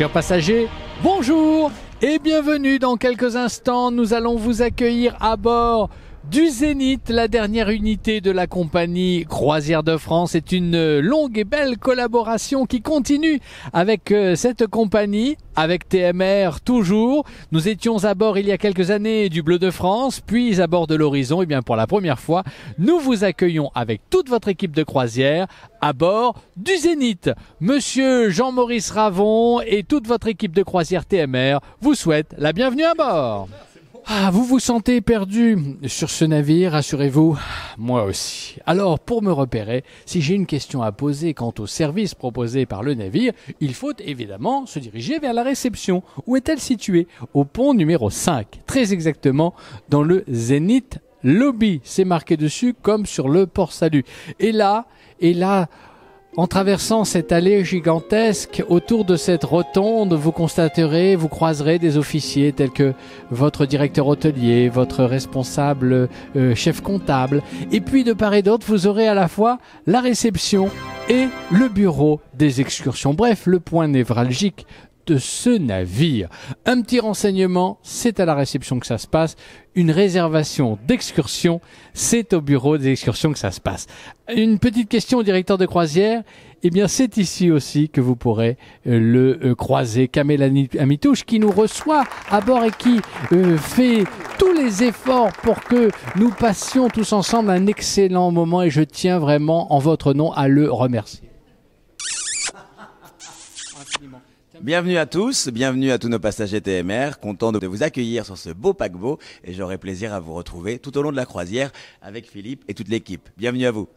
Chers passagers, bonjour et bienvenue dans quelques instants. Nous allons vous accueillir à bord du Zénith. La dernière unité de la compagnie Croisière de France est une longue et belle collaboration qui continue avec euh, cette compagnie, avec TMR toujours. Nous étions à bord il y a quelques années du Bleu de France, puis à bord de l'Horizon. Et eh bien pour la première fois, nous vous accueillons avec toute votre équipe de croisière à bord du Zénith. Monsieur Jean-Maurice Ravon et toute votre équipe de croisière TMR vous souhaitent la bienvenue à bord. Ah, vous vous sentez perdu sur ce navire, rassurez-vous, moi aussi. Alors, pour me repérer, si j'ai une question à poser quant au service proposé par le navire, il faut évidemment se diriger vers la réception. Où est-elle située Au pont numéro 5, très exactement dans le Zénith Lobby. C'est marqué dessus comme sur le port salut. Et là, et là, en traversant cette allée gigantesque, autour de cette rotonde, vous constaterez, vous croiserez des officiers tels que votre directeur hôtelier, votre responsable euh, chef comptable. Et puis de part et d'autre, vous aurez à la fois la réception et le bureau des excursions. Bref, le point névralgique de ce navire. Un petit renseignement, c'est à la réception que ça se passe. Une réservation d'excursion, c'est au bureau des excursions que ça se passe. Une petite question au directeur de croisière. Eh bien, c'est ici aussi que vous pourrez euh, le euh, croiser. Camélanie Amitouche qui nous reçoit à bord et qui euh, fait tous les efforts pour que nous passions tous ensemble un excellent moment et je tiens vraiment en votre nom à le remercier. Bienvenue à tous, bienvenue à tous nos passagers TMR, content de vous accueillir sur ce beau paquebot et j'aurai plaisir à vous retrouver tout au long de la croisière avec Philippe et toute l'équipe. Bienvenue à vous.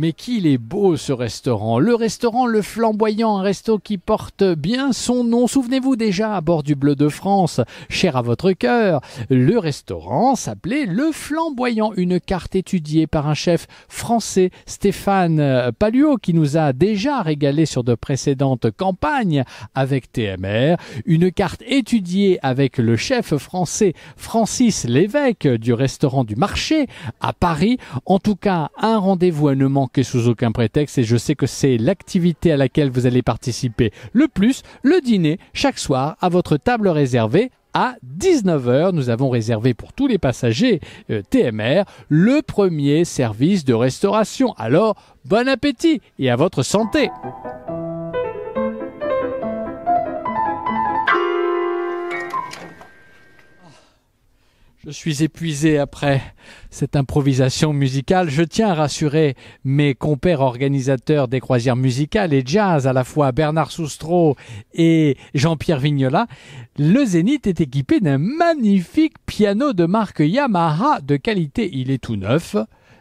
Mais qu'il est beau ce restaurant. Le restaurant Le Flamboyant, un resto qui porte bien son nom. Souvenez-vous déjà, à bord du Bleu de France, cher à votre cœur, le restaurant s'appelait Le Flamboyant. Une carte étudiée par un chef français, Stéphane Paluot, qui nous a déjà régalé sur de précédentes campagnes avec TMR. Une carte étudiée avec le chef français Francis Lévesque du restaurant du marché à Paris. En tout cas, un rendez-vous à ne manquer manquer sous aucun prétexte et je sais que c'est l'activité à laquelle vous allez participer le plus, le dîner, chaque soir, à votre table réservée à 19h. Nous avons réservé pour tous les passagers euh, TMR le premier service de restauration. Alors, bon appétit et à votre santé. Je suis épuisé après cette improvisation musicale. Je tiens à rassurer mes compères organisateurs des croisières musicales et jazz, à la fois Bernard Soustreau et Jean-Pierre Vignola. Le Zénith est équipé d'un magnifique piano de marque Yamaha de qualité. Il est tout neuf.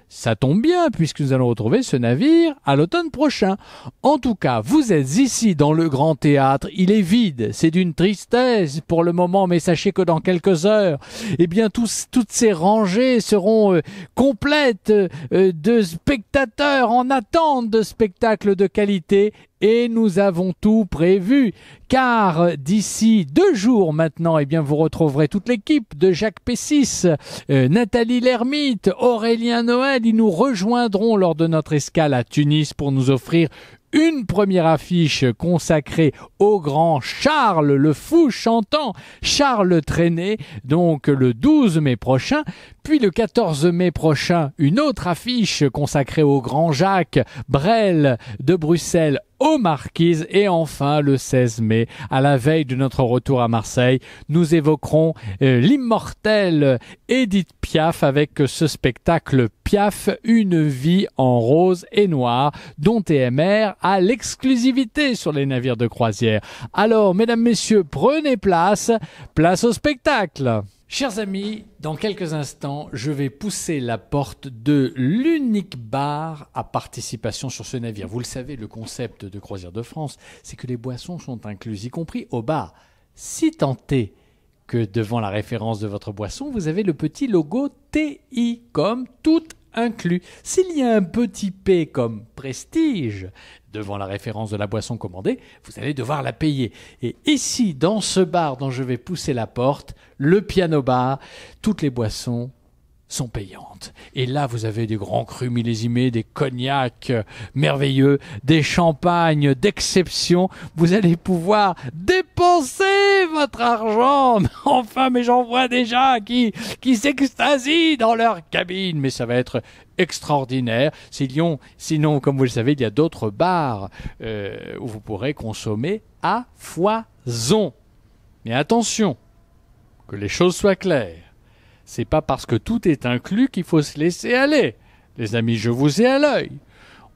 Ça tombe bien puisque nous allons retrouver ce navire à l'automne prochain. En tout cas, vous êtes ici dans le grand théâtre. Il est vide. C'est d'une tristesse pour le moment, mais sachez que dans quelques heures, eh bien, toutes ces rangées seront euh, complètes euh, de spectateurs en attente de spectacles de qualité et nous avons tout prévu car d'ici deux jours maintenant, eh bien, vous retrouverez toute l'équipe de Jacques Pessis, euh, Nathalie Lermite, Aurélien Noël. Ils nous rejoindront lors de notre escale à Tunis pour nous offrir une première affiche consacrée au grand Charles le fou chantant, Charles Traîné, donc le 12 mai prochain, puis le 14 mai prochain, une autre affiche consacrée au grand Jacques Brel de Bruxelles aux Marquises. Et enfin, le 16 mai, à la veille de notre retour à Marseille, nous évoquerons euh, l'immortel l'immortelle Edith Piaf avec ce spectacle Piaf, une vie en rose et noir, dont TMR a l'exclusivité sur les navires de croisière. Alors, mesdames, messieurs, prenez place, place au spectacle. Chers amis, dans quelques instants, je vais pousser la porte de l'unique bar à participation sur ce navire. Vous le savez, le concept de Croisière de France, c'est que les boissons sont incluses, y compris au bar. Si tenté que devant la référence de votre boisson, vous avez le petit logo TI, comme toute inclus. S'il y a un petit P comme prestige devant la référence de la boisson commandée, vous allez devoir la payer. Et ici, dans ce bar dont je vais pousser la porte, le piano bar, toutes les boissons sont payantes. Et là, vous avez des grands crus millésimés, des cognacs euh, merveilleux, des champagnes d'exception. Vous allez pouvoir dépenser votre argent. Enfin, mais j'en vois déjà qui, qui s'extasient dans leur cabine. Mais ça va être extraordinaire. Sinon, sinon comme vous le savez, il y a d'autres bars euh, où vous pourrez consommer à foison. Mais attention, que les choses soient claires c'est pas parce que tout est inclus qu'il faut se laisser aller. Les amis, je vous ai à l'œil.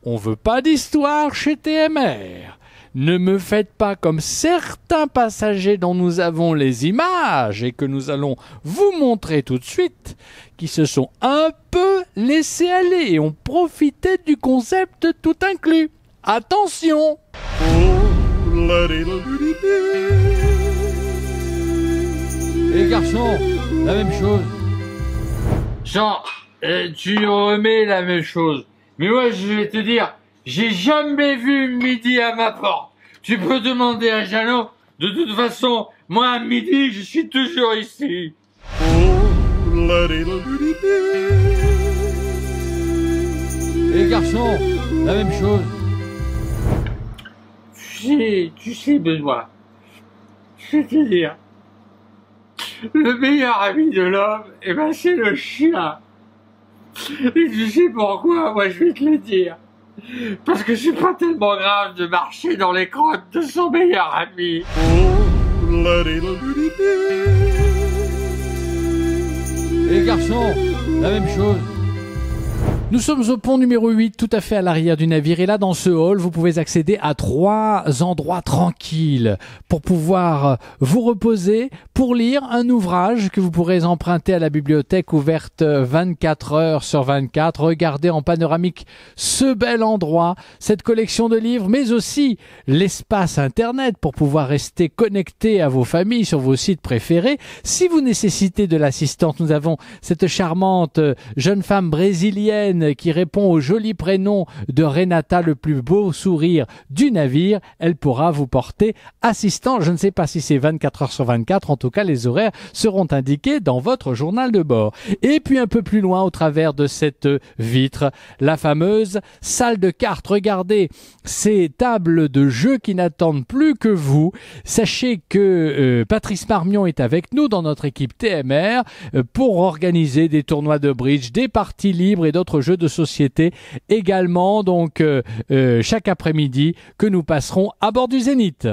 On veut pas d'histoire chez TMR. Ne me faites pas comme certains passagers dont nous avons les images et que nous allons vous montrer tout de suite, qui se sont un peu laissés aller et ont profité du concept tout inclus. Attention Les garçons, la même chose. Genre, euh, tu remets la même chose. Mais moi, je vais te dire, j'ai jamais vu midi à ma porte. Tu peux demander à Jeannot. De toute façon, moi, à midi, je suis toujours ici. Les garçons, la même chose. Tu sais, tu sais, Benoît, je vais te dire, le meilleur ami de l'homme, et eh ben, c'est le chien. Et tu sais pourquoi, moi je vais te le dire. Parce que c'est pas tellement grave de marcher dans les crottes de son meilleur ami. Les garçons, la même chose. Nous sommes au pont numéro 8, tout à fait à l'arrière du navire. Et là, dans ce hall, vous pouvez accéder à trois endroits tranquilles pour pouvoir vous reposer, pour lire un ouvrage que vous pourrez emprunter à la bibliothèque ouverte 24 heures sur 24. Regardez en panoramique ce bel endroit, cette collection de livres, mais aussi l'espace Internet pour pouvoir rester connecté à vos familles sur vos sites préférés. Si vous nécessitez de l'assistance, nous avons cette charmante jeune femme brésilienne qui répond au joli prénom de Renata, le plus beau sourire du navire, elle pourra vous porter assistant. Je ne sais pas si c'est 24 h sur 24, en tout cas les horaires seront indiqués dans votre journal de bord. Et puis un peu plus loin, au travers de cette vitre, la fameuse salle de cartes. Regardez ces tables de jeu qui n'attendent plus que vous. Sachez que euh, Patrice Marmion est avec nous dans notre équipe TMR euh, pour organiser des tournois de bridge, des parties libres et d'autres jeux de société également, donc euh, euh, chaque après-midi que nous passerons à bord du Zénith.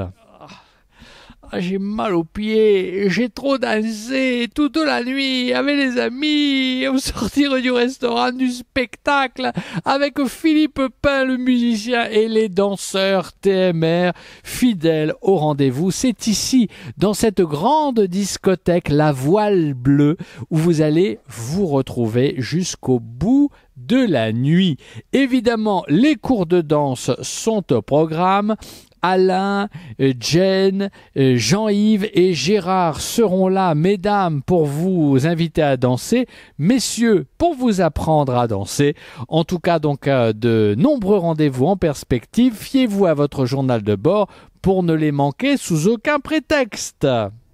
Ah, j'ai mal aux pieds, j'ai trop dansé toute la nuit avec les amis, au sortir du restaurant du spectacle avec Philippe Pain le musicien et les danseurs TMR fidèles au rendez-vous. C'est ici, dans cette grande discothèque La Voile Bleue, où vous allez vous retrouver jusqu'au bout de la nuit. Évidemment, les cours de danse sont au programme, Alain, euh, Jen, euh, Jean-Yves et Gérard seront là, mesdames, pour vous inviter à danser, messieurs, pour vous apprendre à danser. En tout cas, donc, euh, de nombreux rendez-vous en perspective. Fiez-vous à votre journal de bord pour ne les manquer sous aucun prétexte.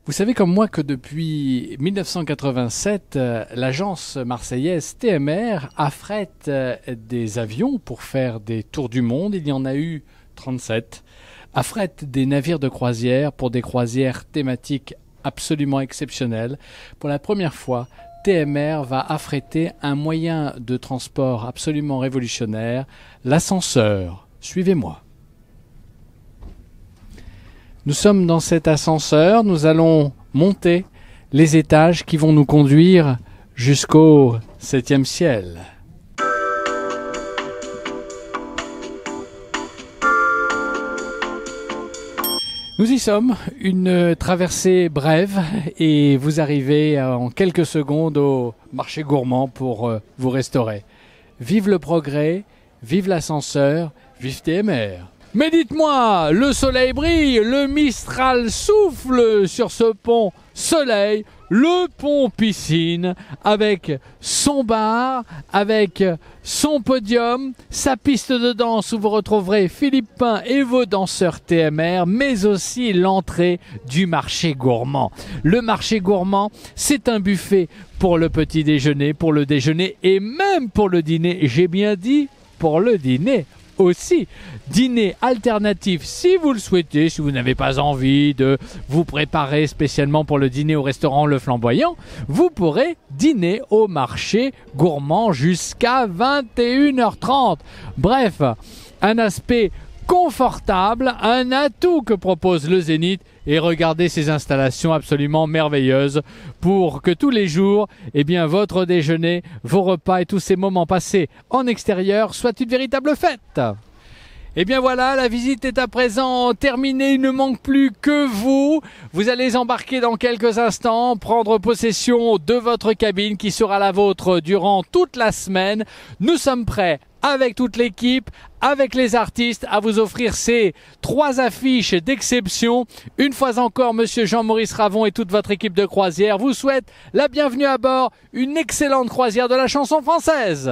Vous savez comme moi que depuis 1987, l'agence marseillaise TMR affrète des avions pour faire des tours du monde. Il y en a eu 37 affrète des navires de croisière pour des croisières thématiques absolument exceptionnelles. Pour la première fois, TMR va affréter un moyen de transport absolument révolutionnaire, l'ascenseur. Suivez-moi. Nous sommes dans cet ascenseur, nous allons monter les étages qui vont nous conduire jusqu'au septième ciel. Nous y sommes, une euh, traversée brève et vous arrivez euh, en quelques secondes au marché gourmand pour euh, vous restaurer. Vive le progrès, vive l'ascenseur, vive TMR. Mais dites-moi, le soleil brille, le Mistral souffle sur ce pont, soleil, le pont piscine avec son bar, avec son podium, sa piste de danse où vous retrouverez Philippe Pain et vos danseurs TMR, mais aussi l'entrée du marché gourmand. Le marché gourmand, c'est un buffet pour le petit déjeuner, pour le déjeuner et même pour le dîner. J'ai bien dit pour le dîner aussi dîner alternatif si vous le souhaitez, si vous n'avez pas envie de vous préparer spécialement pour le dîner au restaurant Le Flamboyant, vous pourrez dîner au marché gourmand jusqu'à 21h30. Bref, un aspect confortable, un atout que propose le Zénith et regardez ces installations absolument merveilleuses pour que tous les jours, eh bien, votre déjeuner, vos repas et tous ces moments passés en extérieur soient une véritable fête. Eh bien voilà, la visite est à présent terminée, il ne manque plus que vous. Vous allez embarquer dans quelques instants, prendre possession de votre cabine qui sera la vôtre durant toute la semaine. Nous sommes prêts avec toute l'équipe, avec les artistes, à vous offrir ces trois affiches d'exception. Une fois encore, Monsieur Jean-Maurice Ravon et toute votre équipe de croisière vous souhaite la bienvenue à bord, une excellente croisière de la chanson française.